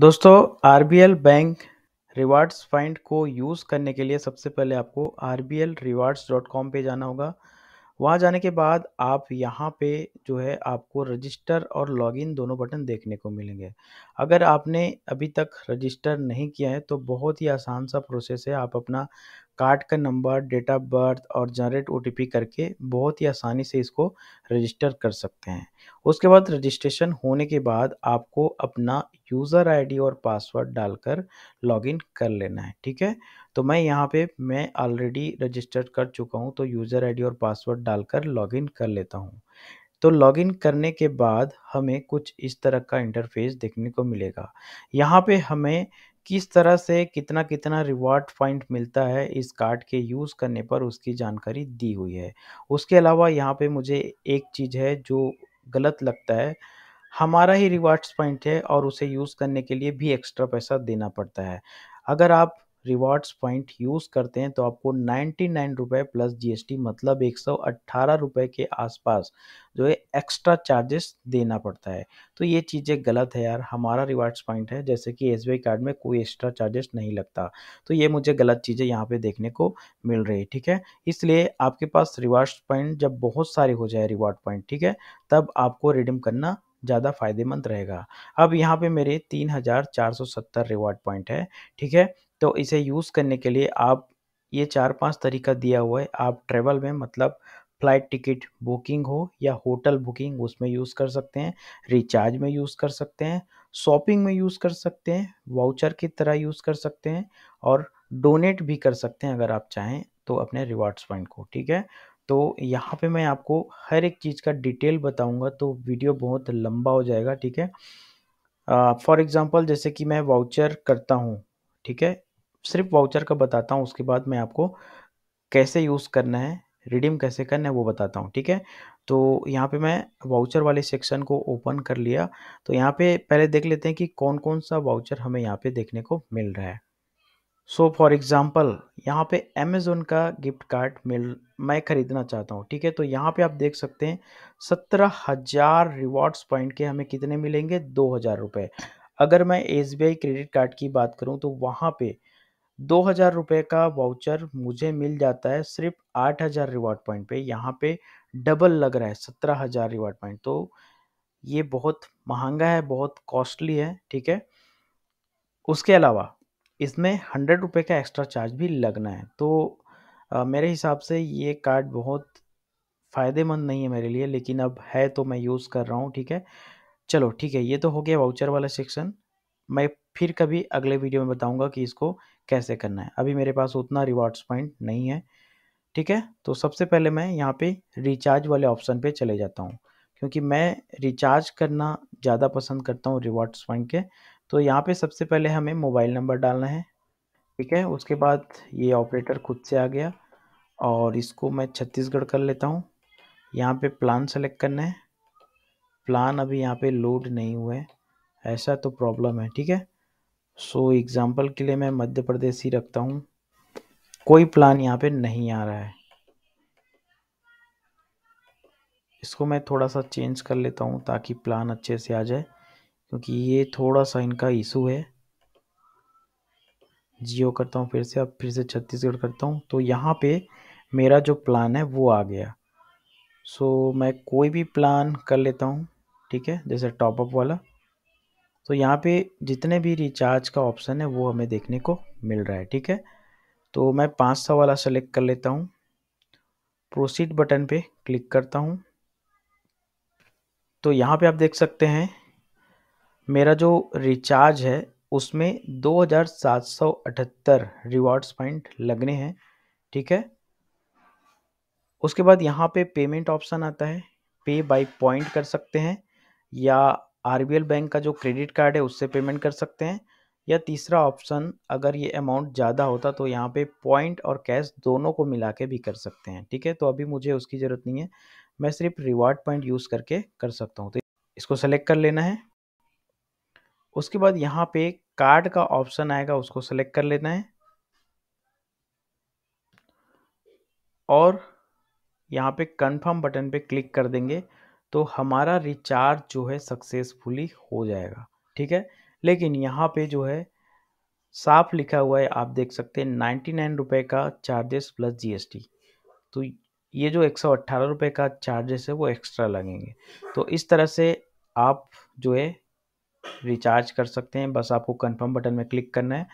दोस्तों R bank rewards find को use करने के लिए सबसे पहले आपको R B L rewards dot com पर जाना होगा वहाँ जाने के बाद आप यहाँ पे जो है आपको रजिस्टर और लॉगिन दोनों बटन देखने को मिलेंगे अगर आपने अभी तक रजिस्टर नहीं किया है तो बहुत ही आसान सा प्रोसेस है आप अपना कार्ड का नंबर डेट ऑफ बर्थ और जनरेट ओ करके बहुत ही आसानी से इसको रजिस्टर कर सकते हैं उसके बाद रजिस्ट्रेशन होने के बाद आपको अपना यूज़र आईडी और पासवर्ड डालकर लॉगिन कर लेना है ठीक है तो मैं यहाँ पे मैं ऑलरेडी रजिस्टर कर चुका हूँ तो यूज़र आईडी और पासवर्ड डालकर लॉगिन कर लेता हूँ तो लॉगिन करने के बाद हमें कुछ इस तरह का इंटरफेस देखने को मिलेगा यहाँ पे हमें किस तरह से कितना कितना रिवार्ड पॉइंट मिलता है इस कार्ड के यूज़ करने पर उसकी जानकारी दी हुई है उसके अलावा यहाँ पे मुझे एक चीज़ है जो गलत लगता है हमारा ही रिवार्ड्स पॉइंट है और उसे यूज़ करने के लिए भी एक्स्ट्रा पैसा देना पड़ता है अगर आप रिवार्ड्स पॉइंट यूज़ करते हैं तो आपको नाइन्टी नाइन रुपये प्लस जीएसटी मतलब एक सौ अट्ठारह रुपये के आसपास जो है एक्स्ट्रा चार्जेस देना पड़ता है तो ये चीज़ें गलत है यार हमारा रिवार्ड्स पॉइंट है जैसे कि एस कार्ड में कोई एक्स्ट्रा चार्जेस नहीं लगता तो ये मुझे गलत चीज़ें यहाँ पर देखने को मिल रही है ठीक है इसलिए आपके पास रिवार्ड्स पॉइंट जब बहुत सारे हो जाए रिवार्ड पॉइंट ठीक है तब आपको रिडीम करना ज़्यादा फायदेमंद रहेगा अब यहाँ पे मेरे तीन हज़ार चार सौ सत्तर रिवार्ड पॉइंट है ठीक है तो इसे यूज़ करने के लिए आप ये चार पांच तरीका दिया हुआ है आप ट्रेवल में मतलब फ्लाइट टिकट बुकिंग हो या होटल बुकिंग उसमें यूज़ कर सकते हैं रिचार्ज में यूज़ कर सकते हैं शॉपिंग में यूज़ कर सकते हैं वाउचर की तरह यूज़ कर सकते हैं और डोनेट भी कर सकते हैं अगर आप चाहें तो अपने रिवार्ड्स पॉइंट को ठीक है तो यहाँ पे मैं आपको हर एक चीज़ का डिटेल बताऊँगा तो वीडियो बहुत लंबा हो जाएगा ठीक है फॉर uh, एग्ज़ाम्पल जैसे कि मैं वाउचर करता हूँ ठीक है सिर्फ वाउचर का बताता हूँ उसके बाद मैं आपको कैसे यूज़ करना है रिडीम कैसे करना है वो बताता हूँ ठीक है तो यहाँ पे मैं वाउचर वाले सेक्शन को ओपन कर लिया तो यहाँ पे पहले देख लेते हैं कि कौन कौन सा वाउचर हमें यहाँ पे देखने को मिल रहा है सो फॉर एग्ज़ाम्पल यहाँ पे अमेज़ोन का गिफ्ट कार्ड मिल मैं ख़रीदना चाहता हूँ ठीक है तो यहाँ पे आप देख सकते हैं सत्रह हज़ार रिवॉर्ड्स पॉइंट के हमें कितने मिलेंगे दो हज़ार रुपये अगर मैं एस क्रेडिट कार्ड की बात करूँ तो वहाँ पे दो हज़ार रुपये का वाउचर मुझे मिल जाता है सिर्फ आठ हज़ार रिवॉर्ड पॉइंट पे यहाँ पे डबल लग रहा है सत्रह हज़ार रिवॉर्ड पॉइंट तो ये बहुत महंगा है बहुत कॉस्टली है ठीक है उसके अलावा इसमें हंड्रेड रुपये का एक्स्ट्रा चार्ज भी लगना है तो आ, मेरे हिसाब से ये कार्ड बहुत फ़ायदेमंद नहीं है मेरे लिए लेकिन अब है तो मैं यूज़ कर रहा हूँ ठीक है चलो ठीक है ये तो हो गया वाउचर वाला सेक्शन मैं फिर कभी अगले वीडियो में बताऊंगा कि इसको कैसे करना है अभी मेरे पास उतना रिवार्ड्स पॉइंट नहीं है ठीक है तो सबसे पहले मैं यहाँ पे रिचार्ज वाले ऑप्शन पे चले जाता हूँ क्योंकि मैं रिचार्ज करना ज़्यादा पसंद करता हूँ रिवार्ड्स पॉइंट के तो यहाँ पे सबसे पहले हमें मोबाइल नंबर डालना है ठीक है उसके बाद ये ऑपरेटर खुद से आ गया और इसको मैं छत्तीसगढ़ कर लेता हूँ यहाँ पर प्लान सेलेक्ट करना है प्लान अभी यहाँ पे लोड नहीं हुए ऐसा तो प्रॉब्लम है ठीक है सो so, एग्ज़ाम्पल के लिए मैं मध्य प्रदेश ही रखता हूँ कोई प्लान यहाँ पे नहीं आ रहा है इसको मैं थोड़ा सा चेंज कर लेता हूँ ताकि प्लान अच्छे से आ जाए क्योंकि ये थोड़ा सा इनका इशू है जियो करता हूँ फिर से अब फिर से छत्तीसगढ़ करता हूँ तो यहाँ पे मेरा जो प्लान है वो आ गया सो so, मैं कोई भी प्लान कर लेता हूँ ठीक है जैसे टॉपअप वाला तो यहाँ पे जितने भी रिचार्ज का ऑप्शन है वो हमें देखने को मिल रहा है ठीक है तो मैं पाँच सौ वाला सेलेक्ट कर लेता हूँ प्रोसीड बटन पे क्लिक करता हूँ तो यहाँ पे आप देख सकते हैं मेरा जो रिचार्ज है उसमें दो हजार सात सौ अठहत्तर रिवॉर्ड्स पॉइंट लगने हैं ठीक है उसके बाद यहाँ पे पेमेंट ऑप्शन आता है पे बाई पॉइंट कर सकते हैं या आर बैंक का जो क्रेडिट कार्ड है उससे पेमेंट कर सकते हैं या तीसरा ऑप्शन अगर ये अमाउंट ज़्यादा होता तो यहाँ पे पॉइंट और कैश दोनों को मिला के भी कर सकते हैं ठीक है तो अभी मुझे उसकी ज़रूरत नहीं है मैं सिर्फ रिवार्ड पॉइंट यूज़ करके कर सकता हूँ तो इसको सेलेक्ट कर लेना है उसके बाद यहाँ पे कार्ड का ऑप्शन आएगा उसको सेलेक्ट कर लेना है और यहाँ पे कंफर्म बटन पे क्लिक कर देंगे तो हमारा रिचार्ज जो है सक्सेसफुली हो जाएगा ठीक है लेकिन यहाँ पे जो है साफ लिखा हुआ है आप देख सकते हैं नाइन्टी नाइन रुपये का चार्जेस प्लस जीएसटी तो ये जो एक सौ अट्ठारह रुपये का चार्जेस है वो एक्स्ट्रा लगेंगे तो इस तरह से आप जो है रिचार्ज कर सकते हैं बस आपको कंफर्म बटन में क्लिक करना है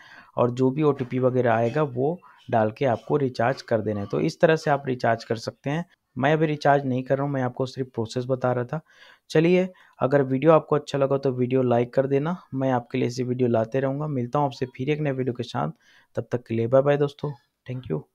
और जो भी ओ वगैरह आएगा वो डाल के आपको रिचार्ज कर देना है तो इस तरह से आप रिचार्ज कर सकते हैं मैं अभी रिचार्ज नहीं कर रहा हूँ मैं आपको सिर्फ प्रोसेस बता रहा था चलिए अगर वीडियो आपको अच्छा लगा तो वीडियो लाइक कर देना मैं आपके लिए ऐसी वीडियो लाते रहूँगा मिलता हूँ आपसे फिर एक नए वीडियो के साथ तब तक के लिए बाय बाय दोस्तों थैंक यू